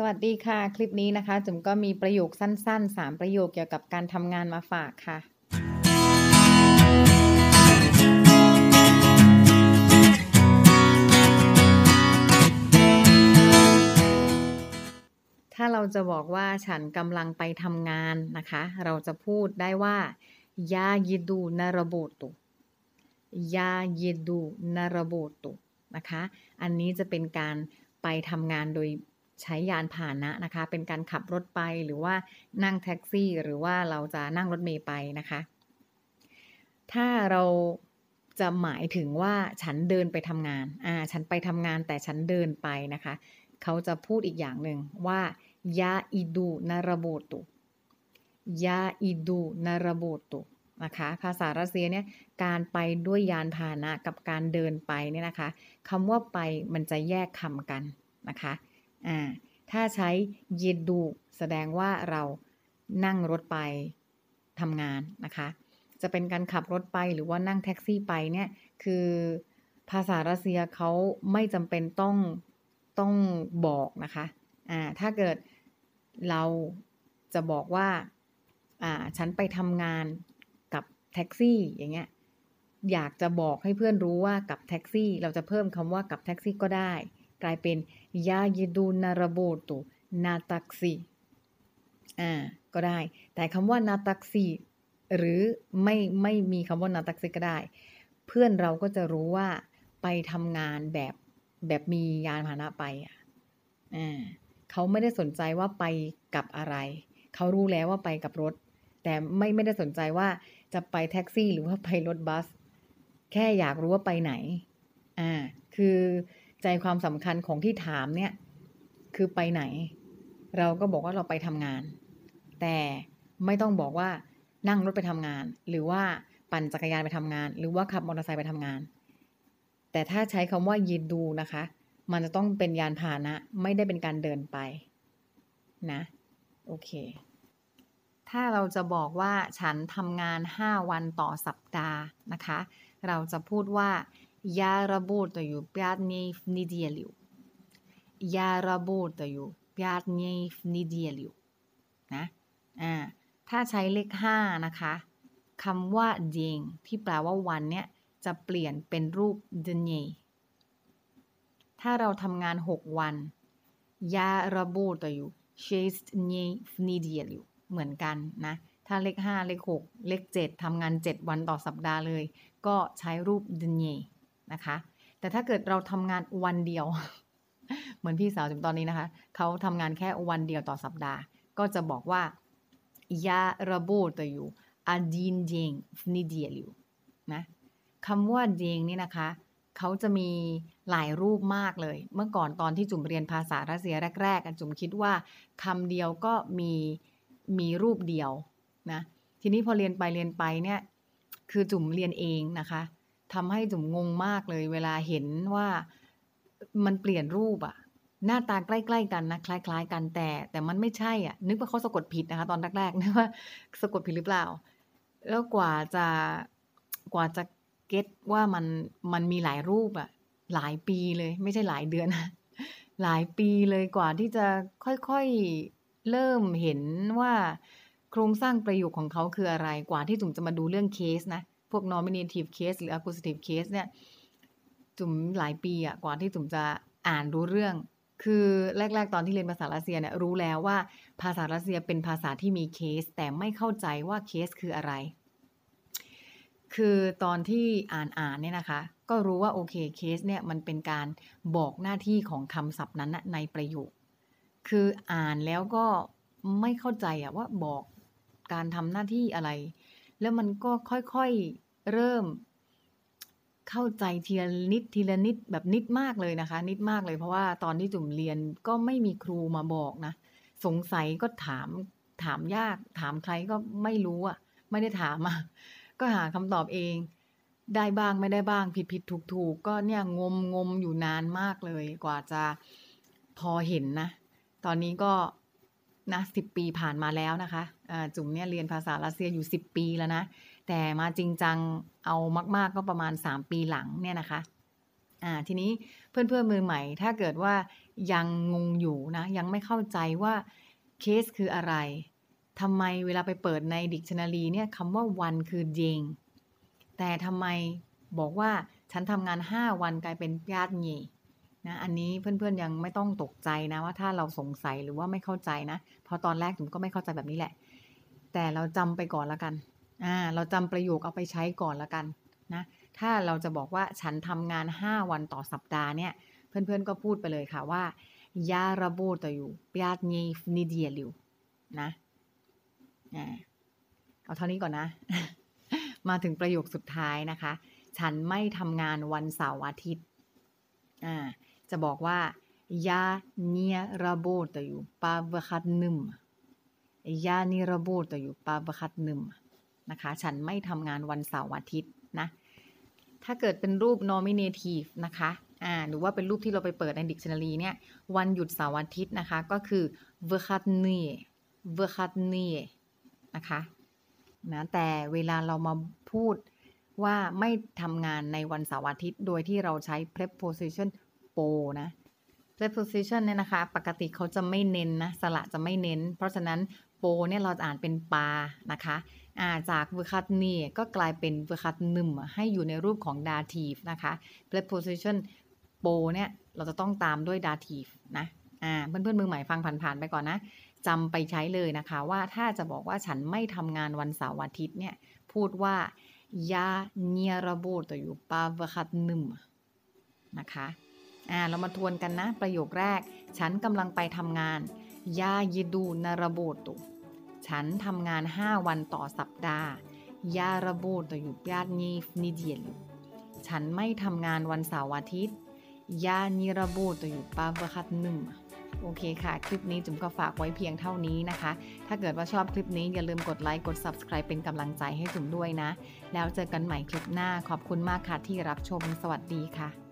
สวัสดีค่ะ คลิปนี้นะคะจุ๋มก็มีประโยคสั้น ๆ 3 ประโยคเกี่ยวกับการทำงานมาฝากค่ะ ถ้าเราจะบอกว่าฉันกำลังไปทำงานนะคะ เราจะพูดได้ว่า ยาเยดูนารโบตุยาเยดูนารโบตุนะคะ อันนี้จะเป็นการไปทำงานโดยใช้ยานพาหนะนะคะ เป็นการขับรถไปหรือว่านั่งแท็กซี่ หรือว่าเราจะนั่งรถเมย์ไปนะคะ ถ้าเราจะหมายถึงว่าฉันเดินไปทำงาน อ่า ฉันไปทำงานแต่ฉันเดินไปนะคะ เขาจะพูดอีกอย่างหนึ่งว่า ยาอิดูนารโบตุยาอิดูนารโบตุนะคะ ภาษารัสเซียเนี่ยการไปด้วยยานพาหนะกับการเดินไปเนี่ยนะคะคำว่าไปมันจะแยกคำกันนะคะอ่า ถ้าใช้เยดูแสดงว่าเรานั่งรถไปทำงานนะคะ จะเป็นการขับรถไปหรือว่านั่งแท็กซี่ไปเนี่ย คือภาษารัสเซียเขาไม่จำเป็นต้องต้องบอกนะคะ อ่าถ้าเกิดเราจะบอกว่า อ่า ฉันไปทำงานกับแท็กซี่อย่างเงี้ย อยากจะบอกให้เพื่อนรู้ว่ากับแท็กซี่ เราจะเพิ่มคำว่ากับแท็กซี่ก็ได้กลายเป็นยายดูนาระโบตุนาตักซีอ่า ก็ได้ แต่คำว่านาตักซีหรือไม่ไม่มีคำว่านาตักซีก็ได้ เพื่อนเราก็จะรู้ว่าไปทำงานแบบแบบมียานพาหนะไป อ่ะเขาไม่ได้สนใจว่าไปกับอะไร เขารู้แล้วว่าไปกับรถ แต่ไม่ไม่ได้สนใจว่าจะไปแท็กซี่ หรือว่าไปรถบัส แค่อยากรู้ว่าไปไหน อ่า คือใจความสำคัญของที่ถามเนี่ยคือไปไหน เราก็บอกว่าเราไปทำงาน แต่ไม่ต้องบอกว่า นั่งรถไปทำงานหรือว่าปั่นจักรยานไปทำงาน หรือว่าขับมอเตอร์ไซค์ไปทำงาน แต่ถ้าใช้คำว่ายืนดูนะคะ มันจะต้องเป็นยานพาหนะไม่ได้เป็นการเดินไปนะโอเคถ้าเราจะบอกว่าฉันทำงาน 5 วันต่อสัปดาห์นะคะ เราจะพูดว่า Я работаю пять дней в неделю. Я работаю пять дней в неделю. นะอ่า ถ้าใช้เลขห้านะคะ คำว่า д е н งที่แปลว่าวันเนี้ยจะเปลี่ยนเป็นรูปเดเ е ยถ้าเราทำงานหกวัน ยาระ Я работаю ш е เนยฟนีเดียอยู่ เหมือนกันนะ ถ้าเลขห้าเลขหกเลขเจ็ดทำงานเจ็ดวันต่อสัปดาห์เลย ก็ใช้รูปเดเ е ยนะคะ แต่ถ้าเกิดเราทำงานวันเดียว เหมือนพี่สาวจำตอนนี้นะคะ เขาทำงานแค่วันเดียวต่อสัปดาห์ ก็จะบอกว่ายาระบูตอยู่อาดีนเจงนิเดียลิวนะคำว่าเดงนี่นะคะ เขาจะมีหลายรูปมากเลย เมื่อก่อนตอนที่จุ่มเรียนภาษารัสเซียแรกๆ จุ่มคิดว่าคำเดียวก็มีมีรูปเดียว นะ ทีนี้พอเรียนไปเรียนไปเนี่ย คือจุ่มเรียนเองนะคะทำให้จุ๋มงงมากเลยเวลาเห็นว่ามันเปลี่ยนรูปอะหน้าตาใกล้ๆกันนะ คล้ายๆกันแต่ แต่มันไม่ใช่อ่ะ นึกว่าเขาสะกดผิดนะคะ ตอนแรกๆนึกว่า สะกดผิดหรือเปล่า แล้วกว่าจะกว่าจะเก็ตว่ามันมันมีหลายรูปอะหลายปีเลย ไม่ใช่หลายเดือนหลายปีเลยกว่าที่จะค่อย ๆเริ่มเห็นว่า โครงสร้างประโยคของเขาคืออะไร กว่าที่จุ๋มจะมาดูเรื่องเคสนะพวก nominative case หรือ accusative case เนี่ยจุ๋มหลายปีอะกว่าที่จุ๋มจะอ่านรู้เรื่อง คือแรกๆตอนที่เรียนภาษารัสเซียเนี่ยรู้แล้วว่าภาษารัสเซียเป็นภาษาที่มีเคส แต่ไม่เข้าใจว่าเคสคืออะไร คือตอนที่อ่านอ่านเนี่ยนะคะ ก็รู้ว่าโอเคเคสเนี่ยมันเป็นการบอกหน้าที่ของคำศัพท์นั้นในประโยค คืออ่านแล้วก็ไม่เข้าใจอะว่าบอกการทำหน้าที่อะไรแล้วมันก็ค่อยๆเริ่มเข้าใจทีละนิดทีละนิดแบบนิดมากเลยนะคะ นิดมากเลย เพราะว่าตอนที่จุ่มเรียนก็ไม่มีครูมาบอกนะสงสัยก็ถามถามยากถามใครก็ไม่รู้อะไม่ได้ถามอะก็หาคำตอบเอง ได้บ้างไม่ได้บ้างผิดผิดถูกถูกก็เนี่ยงมงมอยู่นานมากเลยกว่าจะพอเห็นนะ ตอนนี้ก็นะสิปีผ่านมาแล้วนะคะ จุ๋มเนี่ย เรียนภาษารัสเซียอยู่ 10 ปีแล้ว นะ แต่มาจริงจังเอามาก ๆก็ประมาณ 3 ปีหลัง เนี่ย นะคะทีนี้เพื่อนเพื่อนมือใหม่ ถ้าเกิดว่ายัง งง อยู่ นะ ยังไม่เข้าใจว่าเคสคืออะไรทำไมเวลาไปเปิดในดิกชันนารีเนี่ยคำว่าวันคือเยงแต่ทำไมบอกว่าฉันทำงาน 5 วันกลายเป็นญาติเงีนะอันนี้เพื่อนๆยังไม่ต้องตกใจนะว่า ถ้าเราสงสัยหรือว่าไม่เข้าใจนะเพราะตอนแรกผมก็ไม่เข้าใจแบบนี้แหละ แต่เราจำไปก่อนละกันอ่าเราจำประโยคเอาไปใช้ก่อนละกันนะถ้าเราจะบอกว่าฉันทำงาน 5 วันต่อสัปดาห์เนี่ย เพื่อนๆก็พูดไปเลยค่ะว่ายาระโบตอยู่ปอาดเนฟนิเดียลิวนะเอาเท่านี้ก่อนนะ มาถึงประโยคสุดท้ายนะคะ ฉันไม่ทำงานวันเสาร์อาทิตย์อ่าจะบอกว่า я не работаю по выходным я не работаю по выходным นะคะฉันไม่ทำงานวันเสาร์อาทิตย์นะ ถ้าเกิดเป็นรูป nominative นะคะอ่าหรือว่าเป็นรูปที่เราไปเปิดใน dictionary เนี่ยวันหยุดเสาร์อาทิตย์นะคะ ก็คือ выходные выходные นะคะนะแต่เวลาเรามาพูดว่าไม่ทำงานในวันเสาร์อาทิตย์โดยที่เราใช้ preposition ปรนะ preposition เนี่ยนะคะปกติเขาจะไม่เน้นนะสระจะไม่เน้น เพราะฉะนั้นโปเนี่ยเราจะอ่านเป็นปานะคะาจากเวคัตนี่ก็กลายเป็นเวคัตนึมให้อยู่ในรูปของดาทีฟนะคะ preposition โปเนี่ยเราจะต้องตามด้วยดาทีฟนะอ่าเพื่อนเพื่อนมือใหม่ฟังผ่านๆ ไปก่อนนะจำไปใช้เลยนะคะว่าถ้าจะบอกว่าฉันไม่ทำงานวันเสาร์อาทิตย์เนี่ยพูดว่ายาเนียระบูตอยู่ปาเวคัตนึมนะคะ่าเรามาทวนกันนะ ประโยคแรก ฉันกำลังไปทำงาน ยายิดูนาระโบตุฉันทำงาน 5 วันต่อสัปดาห์ ยาระโบตุอยู่ญาตินีฟนิเดียลฉันไม่ทำงานวันเสาร์อาทิตย์ ยานิระโบตุอยู่ปาเบคัตหนึ่งโอเคค่ะ คลิปนี้จุ๋มก็ฝากไว้เพียงเท่านี้นะคะ ถ้าเกิดว่าชอบคลิปนี้อย่าลืมกดไลค์ กด Subscribe เป็นกำลังใจให้จุ๋มด้วยนะ แล้วเจอกันใหม่คลิปหน้า ขอบคุณมากค่ะที่รับชม สวัสดีค่ะ